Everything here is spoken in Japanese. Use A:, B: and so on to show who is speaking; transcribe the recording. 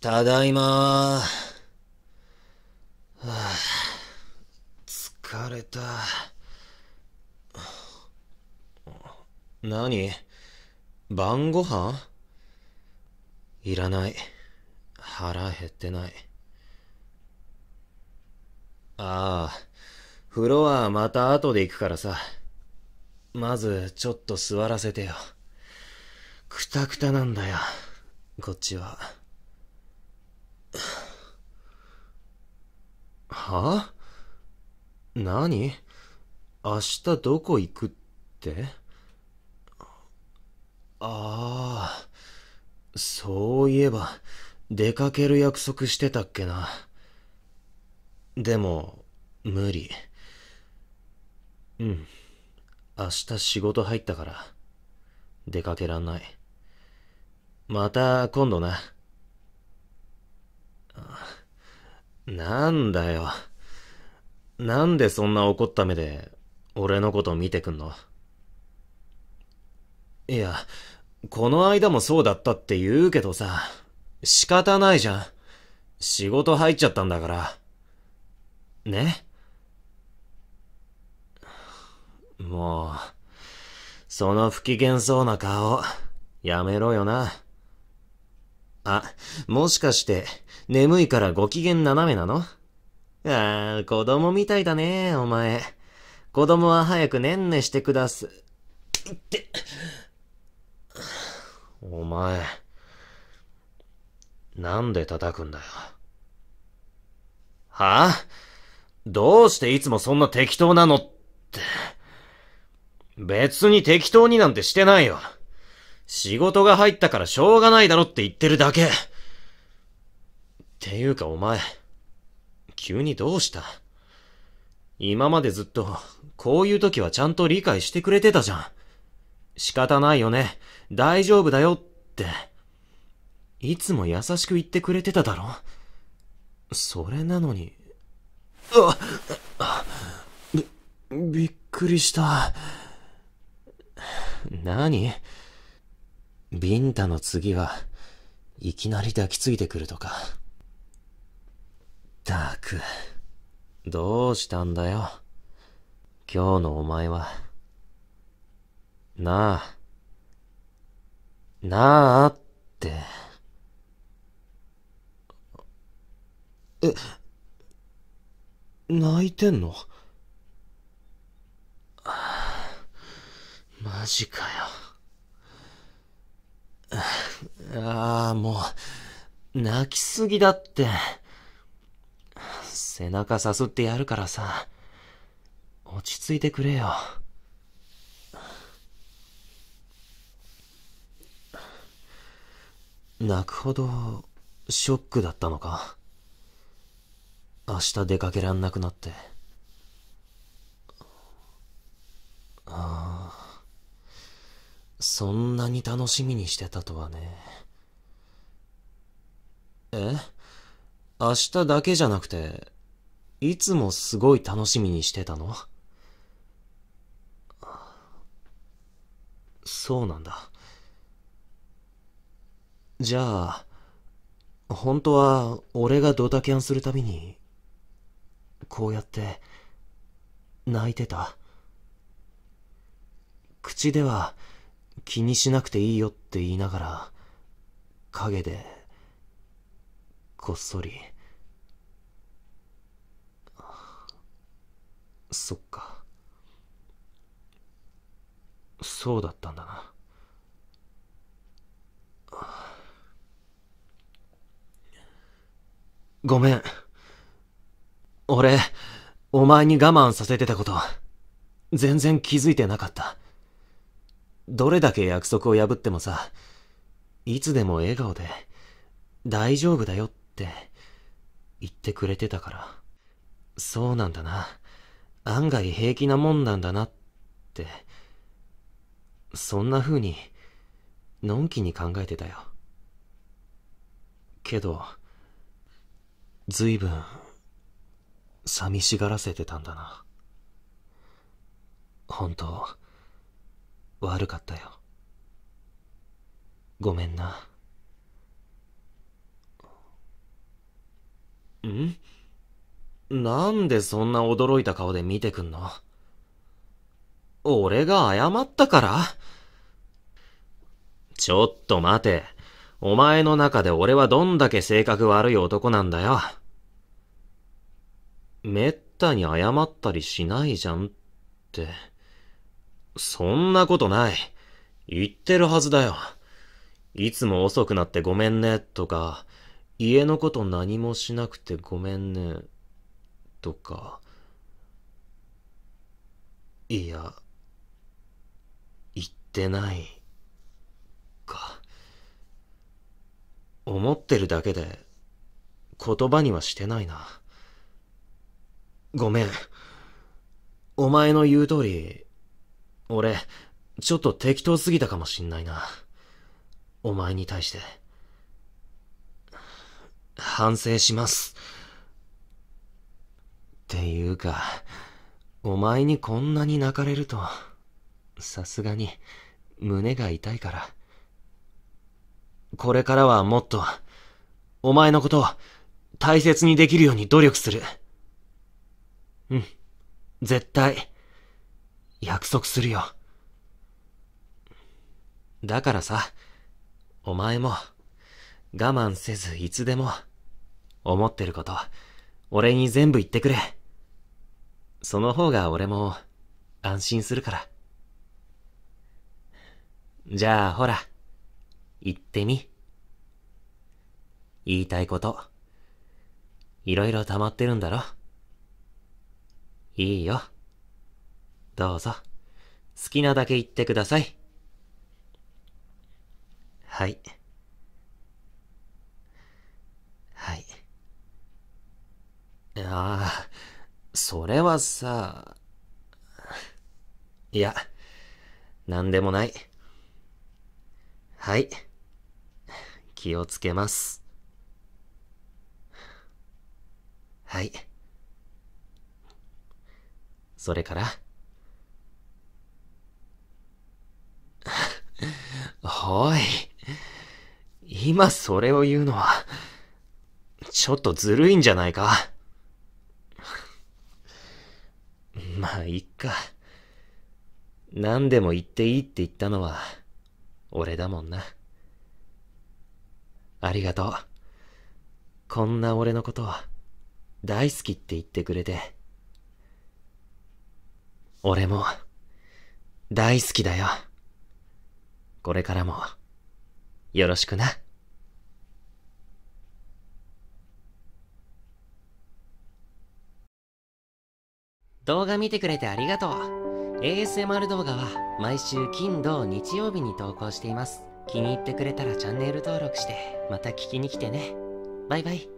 A: ただいま、はあ、疲れた。何晩ご飯いらない。腹減ってない。ああ、風呂はまた後で行くからさ。まず、ちょっと座らせてよ。くたくたなんだよ、こっちは。はあ何明日どこ行くってああ、そういえば、出かける約束してたっけな。でも、無理。うん。明日仕事入ったから、出かけらんない。また今度な。ああなんだよ。なんでそんな怒った目で、俺のこと見てくんのいや、この間もそうだったって言うけどさ、仕方ないじゃん。仕事入っちゃったんだから。ねもう、その不機嫌そうな顔、やめろよな。あ、もしかして、眠いからご機嫌斜めなのああ、子供みたいだね、お前。子供は早くねんねしてくだす。って。お前、なんで叩くんだよ。はあ、どうしていつもそんな適当なのって。別に適当になんてしてないよ。仕事が入ったからしょうがないだろって言ってるだけ。っていうかお前、急にどうした今までずっと、こういう時はちゃんと理解してくれてたじゃん。仕方ないよね。大丈夫だよって。いつも優しく言ってくれてただろそれなのに。あび、びっくりした。何ビンタの次は、いきなり抱きついてくるとか。たく、どうしたんだよ。今日のお前は。なあ。なあって。え、泣いてんの、ああ、マジかよ。ああ、もう、泣きすぎだって。背中さすってやるからさ、落ち着いてくれよ。泣くほど、ショックだったのか。明日出かけらんなくなって。そんなに楽しみにしてたとはね。え明日だけじゃなくて、いつもすごい楽しみにしてたのそうなんだ。じゃあ、本当は俺がドタキャンするたびに、こうやって泣いてた。口では、気にしなくていいよって言いながら、陰で、こっそり。そっか。そうだったんだな。ごめん。俺、お前に我慢させてたこと、全然気づいてなかった。どれだけ約束を破ってもさ、いつでも笑顔で、大丈夫だよって言ってくれてたから。そうなんだな。案外平気なもんなんだなって。そんな風に、のんきに考えてたよ。けど、ずいぶん、寂しがらせてたんだな。本当悪かったよ。ごめんな。んなんでそんな驚いた顔で見てくんの俺が謝ったからちょっと待て。お前の中で俺はどんだけ性格悪い男なんだよ。めったに謝ったりしないじゃんって。そんなことない。言ってるはずだよ。いつも遅くなってごめんね、とか、家のこと何もしなくてごめんね、とか。いや、言ってない、か。思ってるだけで、言葉にはしてないな。ごめん。お前の言う通り、俺、ちょっと適当すぎたかもしんないな。お前に対して。反省します。っていうか、お前にこんなに泣かれると、さすがに胸が痛いから。これからはもっと、お前のことを大切にできるように努力する。うん。絶対。約束するよ。だからさ、お前も、我慢せずいつでも、思ってること、俺に全部言ってくれ。その方が俺も、安心するから。じゃあほら、言ってみ。言いたいこと、いろいろ溜まってるんだろ。いいよ。どうぞ。好きなだけ言ってください。はい。はい。ああ、それはさ、いや、なんでもない。はい。気をつけます。はい。それからおい。今それを言うのは、ちょっとずるいんじゃないか。まあ、いっか。何でも言っていいって言ったのは、俺だもんな。ありがとう。こんな俺のことを、大好きって言ってくれて。俺も、大好きだよ。これからも、よろしくな。動画見てくれてありがとう。ASMR 動画は毎週金土日曜日に投稿しています。気に入ってくれたらチャンネル登録して、また聞きに来てね。バイバイ。